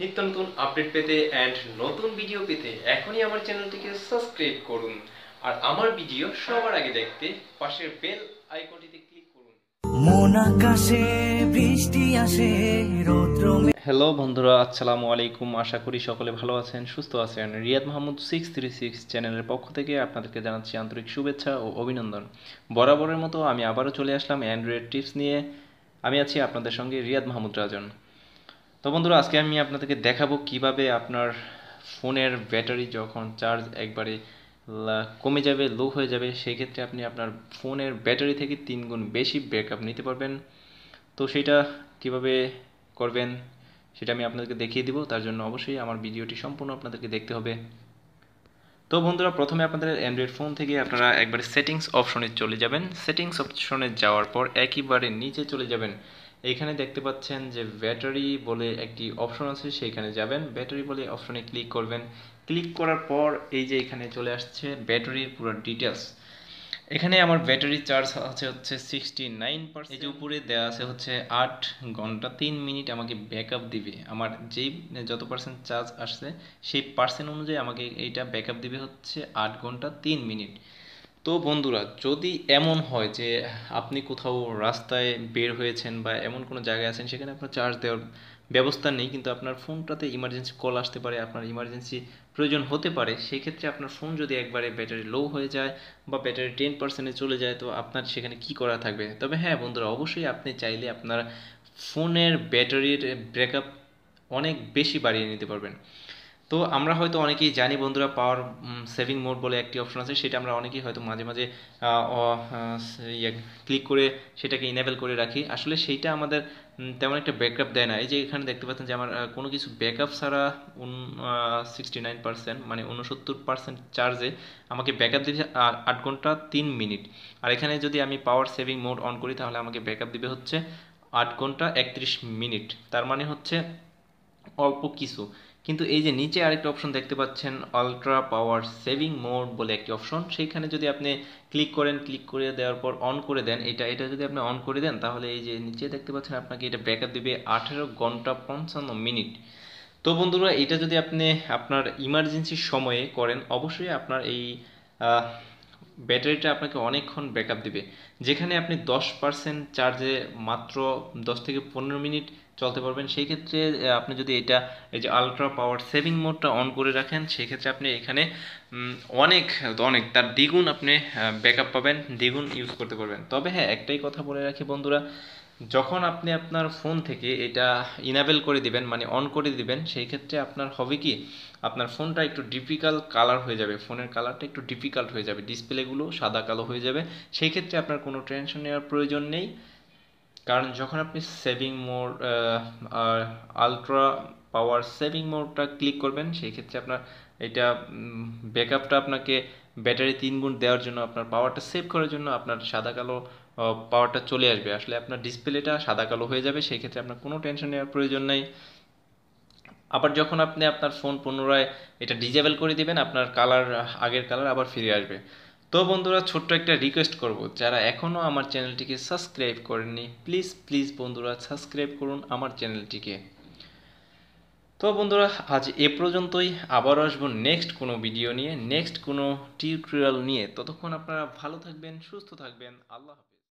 নিত্য নতুন আপডেট পেতে অ্যান্ড নতুন ভিডিও পেতে এখনই আমার চ্যানেলটিকে সাবস্ক্রাইব করুন আর আমার ভিডিও সবার আগে দেখতে পাশের বেল আইকনটিতে ক্লিক করুন মন আকাশে বৃষ্টি আসে রৌদ্র হ্যালো বন্ধুরা আসসালামু আলাইকুম আশা করি সকলে ভালো আছেন সুস্থ আছেন Riyad Mahmud six three six চ্যানেলের পক্ষ থেকে আপনাদেরকে জানাচ্ছি আন্তরিক শুভেচ্ছা ও অভিনন্দন বরাবরের মতো আমি আবারও চলে আসলাম অ্যান্ড্রয়েড টিপস নিয়ে আমি আছি আপনাদের সঙ্গে রিয়াদ মাহমুদ রাজন তো বন্ধুরা আজকে আমি আপনাদেরকে দেখাবো কিভাবে আপনার ফোনের ব্যাটারি যখন চার্জ একবারে কমে যাবে লো হয়ে যাবে সেই ক্ষেত্রে আপনি আপনার ফোনের ব্যাটারি থেকে তিন গুণ বেশি ব্যাকআপ নিতে পারবেন তো সেটা কিভাবে করবেন সেটা আমি আপনাদেরকে দেখিয়ে দিব তার জন্য অবশ্যই আমার ভিডিওটি সম্পূর্ণ আপনাদেরকে দেখতে হবে তো বন্ধুরা প্রথমে আপনাদের অ্যান্ড্রয়েড ফোন থেকে আপনারা একবারে সেটিংস অপশনে চলে যাবেন সেটিংস অপশনে যাওয়ার পর একইবারে নিচে চলে যাবেন এখানে দেখতে পাচ্ছেন যে ব্যাটারি বলে একটি অপশন আছে সেইখানে যাবেন ব্যাটারি বলে অপশনে ক্লিক করবেন ক্লিক করার পর এই যে এখানে চলে আসছে ব্যাটারির পুরো ডিটেলস এখানে আমার ব্যাটারি চার্জ আছে হচ্ছে সিক্সটি নাইন পার্সেন্ট এই যে উপরে দেওয়া আছে হচ্ছে আট ঘন্টা তিন মিনিট আমাকে ব্যাক দিবে আমার যেই যত পার্সেন্ট চার্জ আসছে সেই পার্সেন্ট অনুযায়ী আমাকে এইটা ব্যাক দিবে হচ্ছে আট ঘন্টা তিন মিনিট তো বন্ধুরা যদি এমন হয় যে আপনি কোথাও রাস্তায় বের হয়েছেন বা এমন কোনো জায়গায় আছেন সেখানে আপনার চার্জ দেওয়ার ব্যবস্থা নেই কিন্তু আপনার ফোনটাতে ইমার্জেন্সি কল আসতে পারে আপনার ইমার্জেন্সি প্রয়োজন হতে পারে সেই ক্ষেত্রে আপনার ফোন যদি একবারে ব্যাটারি লো হয়ে যায় বা ব্যাটারি টেন পার্সেন্টে চলে যায় তো আপনার সেখানে কি করা থাকবে তবে হ্যাঁ বন্ধুরা অবশ্যই আপনি চাইলে আপনার ফোনের ব্যাটারির ব্যাকআপ অনেক বেশি বাড়িয়ে নিতে পারবেন তো আমরা হয়তো অনেকেই জানি বন্ধুরা পাওয়ার সেভিং মোড বলে একটি অপশন আছে সেটা আমরা অনেকেই হয়তো মাঝে মাঝে ক্লিক ইয়ে, করে সেটাকে ইনেবেল করে রাখি আসলে সেইটা আমাদের তেমন একটা ব্যাকআপ দেয় না এই যে এখানে দেখতে পাচ্ছেন যে আমার কোনো কিছু ব্যাকআপ ছাড়া সিক্সটি নাইন পার্সেন্ট মানে উনসত্তর পার্সেন্ট চার্জে আমাকে ব্যাকআপ দিচ্ছে আর আট ঘন্টা তিন মিনিট আর এখানে যদি আমি পাওয়ার সেভিং মোড অন করি তাহলে আমাকে ব্যাকআপ দিবে হচ্ছে আট ঘন্টা একত্রিশ মিনিট তার মানে হচ্ছে অল্প কিছু কিন্তু এই যে নিচে আরেকটা অপশন দেখতে পাচ্ছেন আলট্রা পাওয়ার সেভিং মোড বলে একটি অপশন সেইখানে যদি আপনি ক্লিক করেন ক্লিক করে দেওয়ার পর অন করে দেন এটা এটা যদি আপনি অন করে দেন তাহলে এই যে নিচে দেখতে পাচ্ছেন আপনাকে এটা ব্যাকআপ দেবে আঠেরো ঘন্টা পঞ্চান্ন মিনিট তো বন্ধুরা এটা যদি আপনি আপনার ইমার্জেন্সির সময়ে করেন অবশ্যই আপনার এই ব্যাটারিটা আপনাকে অনেকক্ষণ ব্যাকআপ দিবে যেখানে আপনি দশ পার্সেন্ট চার্জে মাত্র দশ থেকে পনেরো মিনিট চলতে পারবেন সেই ক্ষেত্রে আপনি যদি এটা এই যে আলট্রা পাওয়ার সেভিং মোডটা অন করে রাখেন সেক্ষেত্রে আপনি এখানে অনেক অনেক তার দ্বিগুণ আপনি ব্যাকআপ পাবেন দ্বিগুণ ইউজ করতে পারবেন তবে হ্যাঁ একটাই কথা বলে রাখি বন্ধুরা যখন আপনি আপনার ফোন থেকে এটা ইনাবেল করে দিবেন মানে অন করে দিবেন সেই ক্ষেত্রে আপনার হবে কি আপনার ফোনটা একটু ডিফিকাল্ট কালার হয়ে যাবে ফোনের কালারটা একটু ডিফিকাল্ট হয়ে যাবে ডিসপ্লেগুলো সাদা কালো হয়ে যাবে সেই ক্ষেত্রে আপনার কোনো টেনশন নেওয়ার প্রয়োজন নেই কারণ যখন আপনি saving mode ultra power saving মোডটা ক্লিক করবেন সেই ক্ষেত্রে আপনার এটা ব্যাকআপটা আপনাকে ব্যাটারি তিন গুণ দেওয়ার জন্য আপনার পাওয়ারটা সেভ করার জন্য আপনার সাদা কালো পাওয়ারটা চলে আসবে আসলে আপনার ডিসপ্লেটা সাদা কালো হয়ে যাবে সেই ক্ষেত্রে আপনার কোনো টেনশন নেওয়ার প্রয়োজন নেই আবার যখন আপনি আপনার ফোন পুনরায় এটা ডিজেবল করে দিবেন আপনার কালার আগের কালার আবার ফিরে আসবে তো বন্ধুরা ছোট্ট একটা রিকোয়েস্ট করব যারা এখনও আমার চ্যানেলটিকে সাবস্ক্রাইব করেননি প্লিজ প্লিজ বন্ধুরা সাবস্ক্রাইব করুন আমার চ্যানেলটিকে তো বন্ধুরা আজ এ পর্যন্তই আবার আসবো নেক্সট কোনো ভিডিও নিয়ে নেক্সট কোনো টিউটোরিয়াল নিয়ে ততক্ষণ আপনারা ভালো থাকবেন সুস্থ থাকবেন আল্লাহ হাফিজ